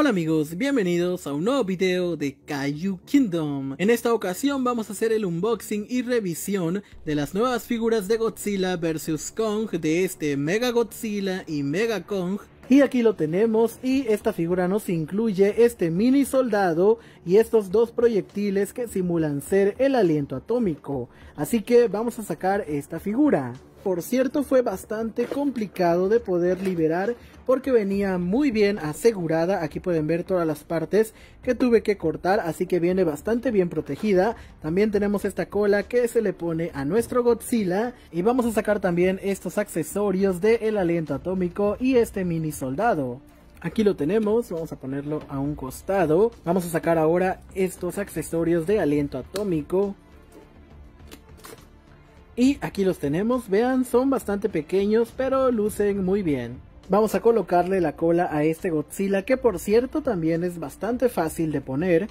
Hola amigos, bienvenidos a un nuevo video de Kaiju Kingdom. En esta ocasión vamos a hacer el unboxing y revisión de las nuevas figuras de Godzilla vs Kong de este Mega Godzilla y Mega Kong y aquí lo tenemos y esta figura nos incluye este mini soldado y estos dos proyectiles que simulan ser el aliento atómico. Así que vamos a sacar esta figura por cierto fue bastante complicado de poder liberar porque venía muy bien asegurada, aquí pueden ver todas las partes que tuve que cortar, así que viene bastante bien protegida. También tenemos esta cola que se le pone a nuestro Godzilla y vamos a sacar también estos accesorios de el aliento atómico y este mini soldado. Aquí lo tenemos, vamos a ponerlo a un costado. Vamos a sacar ahora estos accesorios de aliento atómico. Y aquí los tenemos, vean, son bastante pequeños, pero lucen muy bien. Vamos a colocarle la cola a este Godzilla, que por cierto también es bastante fácil de poner.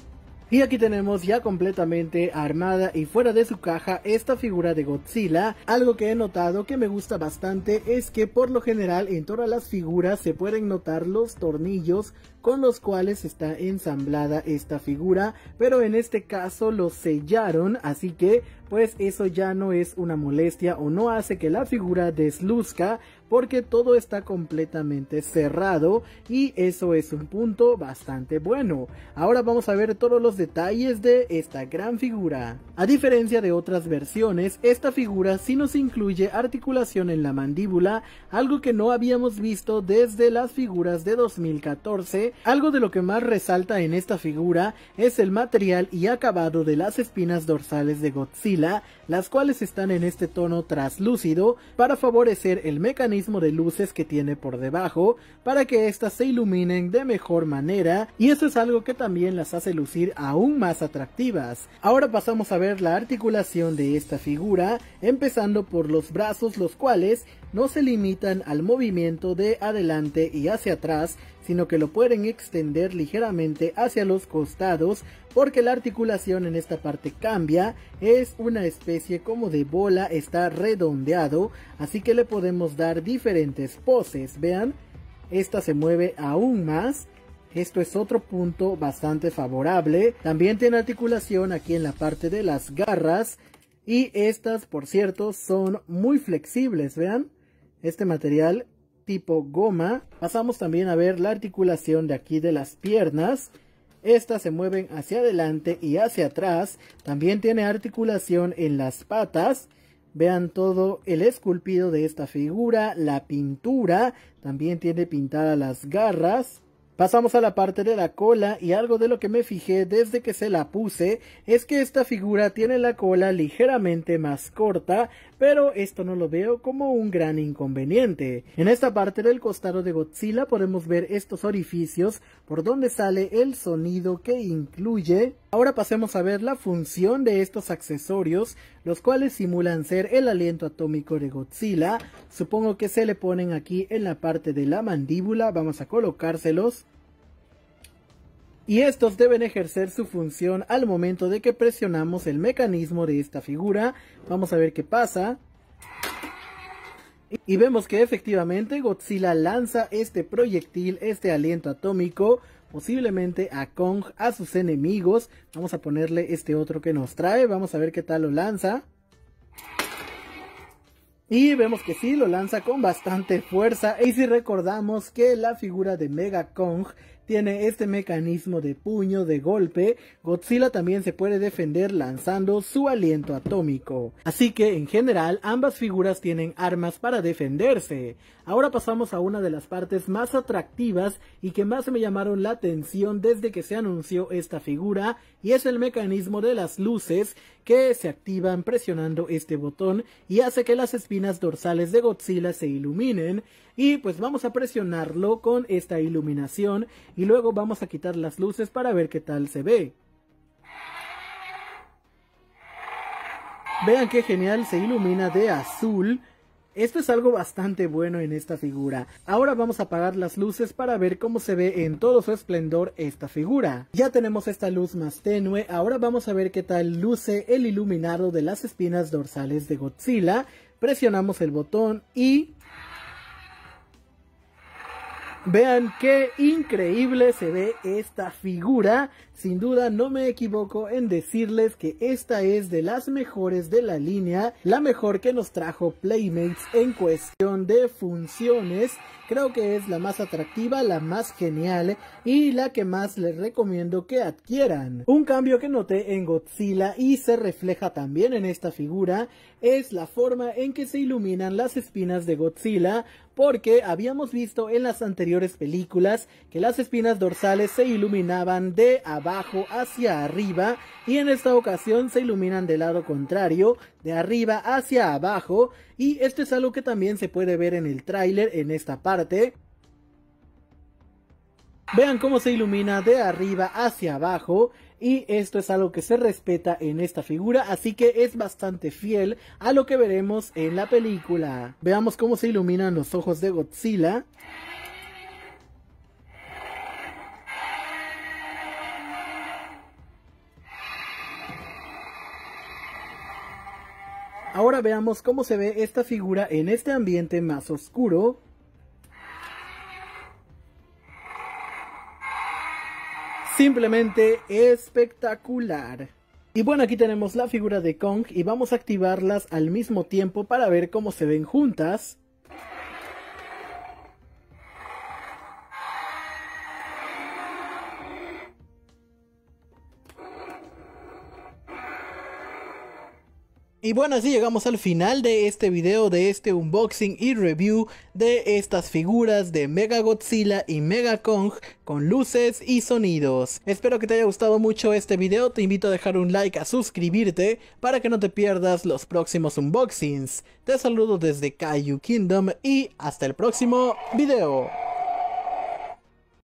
Y aquí tenemos ya completamente armada y fuera de su caja esta figura de Godzilla. Algo que he notado que me gusta bastante es que por lo general en todas las figuras se pueden notar los tornillos con los cuales está ensamblada esta figura. Pero en este caso los sellaron así que pues eso ya no es una molestia o no hace que la figura desluzca porque todo está completamente cerrado y eso es un punto bastante bueno. Ahora vamos a ver todos los detalles de esta gran figura. A diferencia de otras versiones, esta figura sí nos incluye articulación en la mandíbula, algo que no habíamos visto desde las figuras de 2014. Algo de lo que más resalta en esta figura es el material y acabado de las espinas dorsales de Godzilla, las cuales están en este tono traslúcido para favorecer el mecanismo de luces que tiene por debajo para que éstas se iluminen de mejor manera y eso es algo que también las hace lucir aún más atractivas. Ahora pasamos a ver la articulación de esta figura, empezando por los brazos los cuales no se limitan al movimiento de adelante y hacia atrás, sino que lo pueden extender ligeramente hacia los costados porque la articulación en esta parte cambia, es una especie como de bola, está redondeado, así que le podemos dar diferentes poses, vean, esta se mueve aún más, esto es otro punto bastante favorable, también tiene articulación aquí en la parte de las garras y estas por cierto son muy flexibles, vean, este material tipo goma. Pasamos también a ver la articulación de aquí de las piernas. Estas se mueven hacia adelante y hacia atrás. También tiene articulación en las patas. Vean todo el esculpido de esta figura, la pintura. También tiene pintadas las garras. Pasamos a la parte de la cola y algo de lo que me fijé desde que se la puse es que esta figura tiene la cola ligeramente más corta, pero esto no lo veo como un gran inconveniente. En esta parte del costado de Godzilla podemos ver estos orificios por dónde sale el sonido que incluye. Ahora pasemos a ver la función de estos accesorios, los cuales simulan ser el aliento atómico de Godzilla. Supongo que se le ponen aquí en la parte de la mandíbula, vamos a colocárselos. Y estos deben ejercer su función al momento de que presionamos el mecanismo de esta figura. Vamos a ver qué pasa. Y vemos que efectivamente Godzilla lanza este proyectil, este aliento atómico, posiblemente a Kong, a sus enemigos. Vamos a ponerle este otro que nos trae, vamos a ver qué tal lo lanza. Y vemos que sí, lo lanza con bastante fuerza. Y si recordamos que la figura de Mega Kong tiene este mecanismo de puño de golpe, Godzilla también se puede defender lanzando su aliento atómico. Así que en general ambas figuras tienen armas para defenderse. Ahora pasamos a una de las partes más atractivas y que más me llamaron la atención desde que se anunció esta figura y es el mecanismo de las luces que se activan presionando este botón y hace que las espinas dorsales de Godzilla se iluminen y pues vamos a presionarlo con esta iluminación y luego vamos a quitar las luces para ver qué tal se ve. Vean qué genial se ilumina de azul. Esto es algo bastante bueno en esta figura. Ahora vamos a apagar las luces para ver cómo se ve en todo su esplendor esta figura. Ya tenemos esta luz más tenue, ahora vamos a ver qué tal luce el iluminado de las espinas dorsales de Godzilla. Presionamos el botón y Vean qué increíble se ve esta figura. Sin duda no me equivoco en decirles que esta es de las mejores de la línea, la mejor que nos trajo Playmates en cuestión de funciones. Creo que es la más atractiva, la más genial y la que más les recomiendo que adquieran. Un cambio que noté en Godzilla y se refleja también en esta figura es la forma en que se iluminan las espinas de Godzilla porque habíamos visto en las anteriores películas que las espinas dorsales se iluminaban de abajo hacia arriba y en esta ocasión se iluminan del lado contrario, de arriba hacia abajo y esto es algo que también se puede ver en el tráiler en esta parte. Vean cómo se ilumina de arriba hacia abajo y esto es algo que se respeta en esta figura, así que es bastante fiel a lo que veremos en la película. Veamos cómo se iluminan los ojos de Godzilla. Ahora veamos cómo se ve esta figura en este ambiente más oscuro. Simplemente espectacular. Y bueno, aquí tenemos la figura de Kong y vamos a activarlas al mismo tiempo para ver cómo se ven juntas. Y bueno, así llegamos al final de este video, de este unboxing y review de estas figuras de Mega Godzilla y Mega Kong con luces y sonidos. Espero que te haya gustado mucho este video, te invito a dejar un like, a suscribirte para que no te pierdas los próximos unboxings. Te saludo desde Kaiju Kingdom y hasta el próximo video.